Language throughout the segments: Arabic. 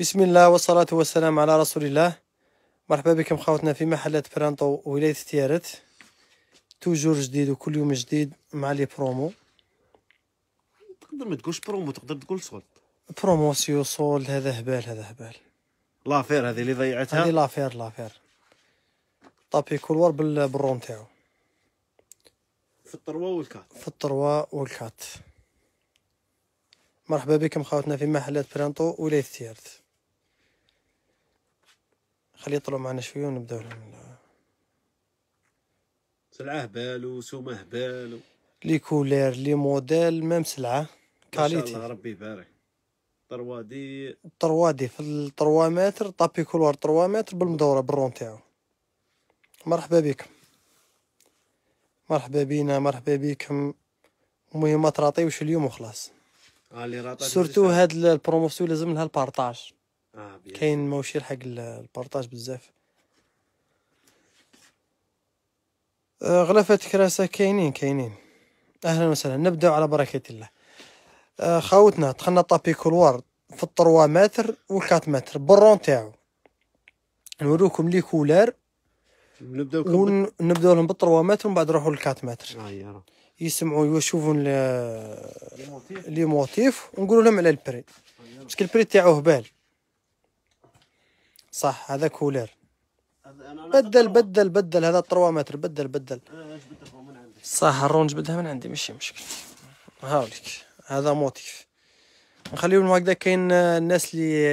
بسم الله والصلاة والسلام على رسول الله مرحبا بكم خاوتنا في محلات برانتو ولاية تيارت توجور جديد وكل يوم جديد مع لي برومو تقدر ما تقولش برومو تقدر تقول صولد بروموسيو صولد هذا هبال هذا هبال لافير هذه اللي ضيعتها هذه لافير لافير طابي كولور بالرون تاعو في الطروة والكات في الطروة والكات مرحبا بكم خاوتنا في محلات برانتو ولاية تيارت خليه يطلعوا معنا شويه ونبداو سلعه هبال وسومه هبال و... لي كولير لي موديل ميم سلعه كاليتي ما شاء الله ربي يبارك طروادي دي دي في الطروا متر طابي كولوار طروا متر بالمدوره بالرون تاعو مرحبا بكم مرحبا بينا مرحبا بكم المهم ما تراطيوش اليوم وخلاص آه، سورتو هاد البروموسيون لازم لها البارطاج آه، كاين موشير حق البارطاج بزاف آه، غلفة كراسة كاينين كاينين اهلا وسهلا نبداو على بركة الله آه، خاوتنا دخلنا طابي كولوار في الطروا متر والكات متر بالرون تاعو نوريكم لي كولار نبداو نبداو لهم بالطروا متر ومن بعد نروحو للكات متر يسمعوا يشوفوا لي موتيف ونقولوا لهم على البري باسكو البري تاعو هبال صح هذا كولير بدل بدل بدل هذا التروامتر بدل بدل إيه، صح الرونج بدها من عندي ماشي مشكل هاوليك هذا موتيف نخليو لهم هكذا كاين الناس اللي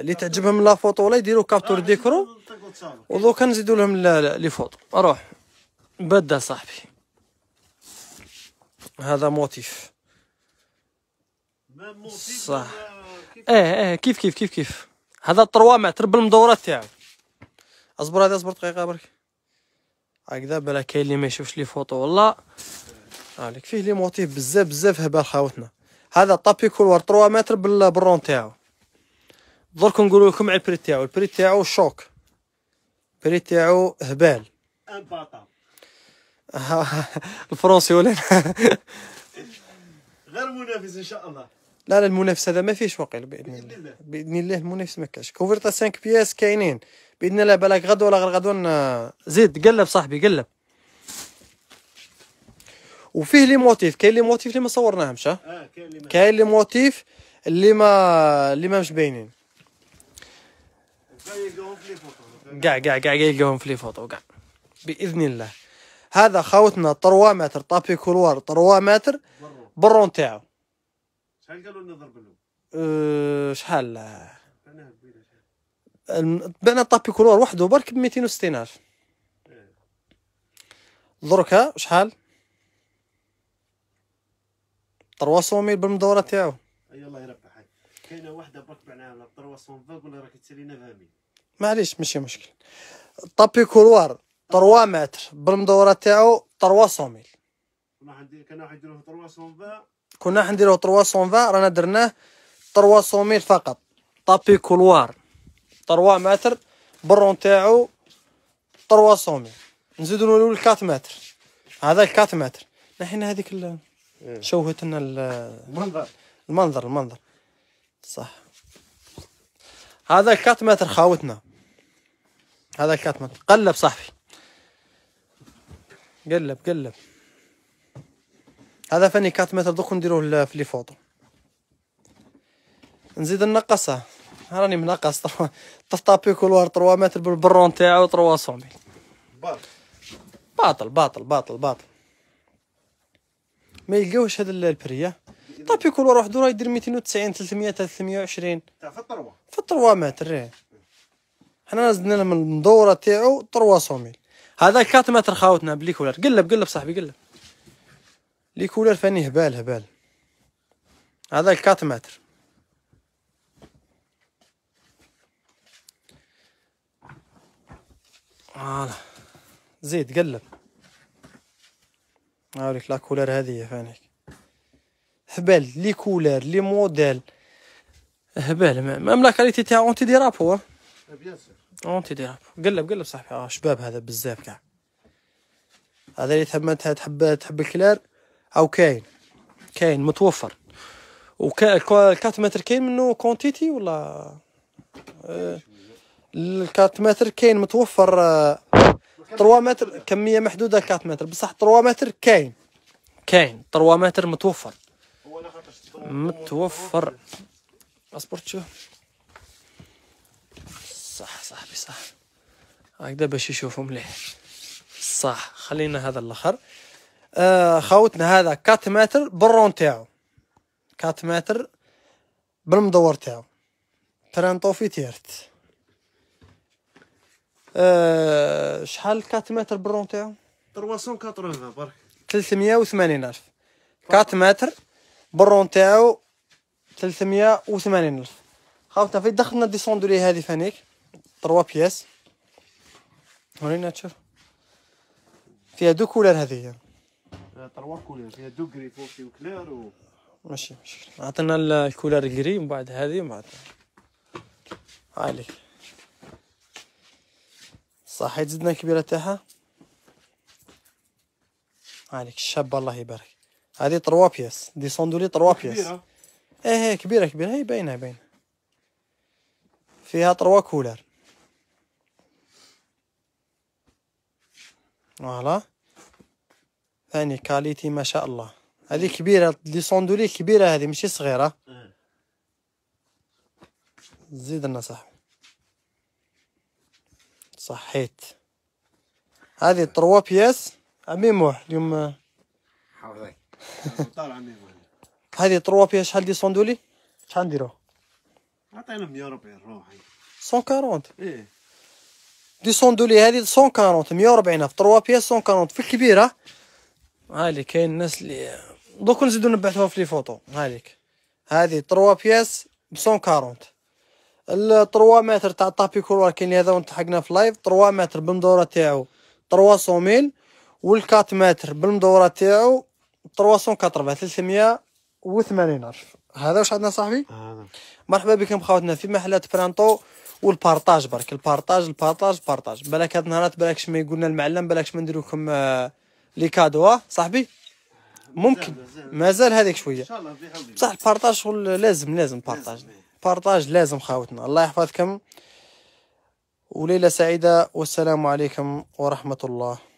اللي تعجبهم لا فوتو ولا يديروا كابتور آه، ديكرو ودوكا نزيدو لهم لي فوتو اروح بدل صاحبي هذا موتيف صح اه اه كيف كيف كيف كيف هذا طروا معتر بالمدورات تاعو اصبر هذا اصبر دقيقه برك هكذا بلا كاين اللي ما يشوفش لي فوطو والله عليك فيه لي موتيف بزاف بزاف هبال خاوتنا هذا طابي كولوار 3 متر بالرون تاعو درك نقول لكم على البري تاعو البري تاعو شوك البري تاعو هبال الفرنسي ولا غير منافس ان شاء الله لا لا المنافس هذا ما فيهش واقيلا باذن الله باذن الله المنافس ما كاش كوفرتا 5 بياس كاينين باذن الله بالك غدوه ولا غدوه آه، زيد قلب صاحبي قلب وفيه لي موتيف كاين لي موتيف اللي ما صورناهمش اه كاين لي موتيف اللي ما اللي ما مش باينين كاع كاع كاع يلقاهم في لي فوطو كاع باذن الله هذا خاوتنا 3 متر طابي كولوار 3 متر برون تاعو شحال قالوا لنا ضرب له؟ أه، شحال بعنا طابي كولور وحده برك ب 260 216 إيه. دركا شحال 300 ميل بالمدوره تاعو اي الله يربحك كاينه وحده برك بعناها ب 300 ولا راك تسالينا فامي معليش ماشي مشكل طابي كولور 3 متر بالمدوره تاعو 300 ميل كان واحد يديروه 300 فا كنا راح نديروه 320 رانا درناه 300 فقط طابي كولوار 3 متر برون تاعو 300 نزيدو له 4 متر هذا 4 متر نحينا هذيك ال... إيه. شوهت لنا المنظر المنظر المنظر صح هذا 4 متر خاوتنا هذا 4 متر قلب صاحبي قلب قلب هذا فاني كات متر دوك نديروه في لي فوطو نزيد النقصه راني منقص طفطابي كولوار 3 متر بالبرون تاعو 300 باطل باطل باطل باطل باطل ما يلقاوش هذا البريه طابي كولوار وحده راه يدير 290 300 320 تاع في الطروه في الطروه متر راه حنا زدنا له من الدوره تاعو 300 هذا 4 متر خاوتنا بليكولار قلب قلب صاحبي قلب لي كولر فاني هبال هبال هذا الكات متر فوالا زيد قلب هاوليك لا كولر هذه فانيك هبال لي كولر لي موديل هبال مام لا كاليتي تاع اونتي دي راب هو اونتي دي راب قلب قلب صاحبي اه شباب هذا بزاف كاع هذا اللي تحب تحب تحب الكلار او كاين كاين متوفر وكا الكات متر كاين منه كونتيتي ولا آه، الكات متر كاين متوفر 3 آه، متر كميه محدوده الكات متر بصح 3 متر كاين كاين 3 متر متوفر متوفر اصبر تشوف صح صاحبي صح هكذا باش يشوفوا مليح صح خلينا هذا الاخر آه، خوتنا هذا كات متر بالرون تاعو كات متر بالمدور تاعو ترانطو في تيرت آه، شحال كات متر بالرون تاعو 380 برك 380 الف كات متر بالرون تاعو 380 الف خاوتنا في دخلنا دي صندولي هذه فانيك 3 بياس ورينا تشوف فيها دو كولر هذه تروا فيها دو و ماشي عطينا الكولر كري من بعد هذه من بعد عليك صحي زدنا كبيره تاعها عليك الشاب الله يبارك هذه 3 بياس دي صندولي 3 بياس كبيره إيه،, ايه كبيره كبيره هي باينه باينه فيها 3 كولر فوالا ثاني كاليتي ما شاء الله هذه كبيرة لي صندولي كبيرة هذه ماشي صغيرة زيد لنا صاحبي صحيت هذه تروا بياس عمي موح اليوم حافظك هذه تروا بياس شحال دي صندولي شحال نديرو عطينا 140 روحي 140 ايه دي صندولي هذه 140 140 في تروا بياس 140 في الكبيرة هالي كاين الناس اللي دوك نزيدو نبعثوها في لي فوتو هاليك هذه 3 بياس ب 140 ال 3 متر تاع الطابي كولوار كاين هذا ونتحقنا في لايف 3 متر بالمدوره تاعو 300 ميل 4 متر بالمدوره تاعو 380 380 الف هذا واش عندنا صاحبي آه. مرحبا بكم خاوتنا في محلات برانتو والبارطاج برك البارطاج البارطاج البارطاج بلاك هاد النهارات بلاكش ما يقولنا المعلم بلاكش ما نديروكم آه لي كادو آه، صاحبي ممكن مازال هذيك شويه بصح البارطاج شغل لازم لازم بارطاج إيه. بارطاج لازم خاوتنا الله يحفظكم وليله سعيده والسلام عليكم ورحمه الله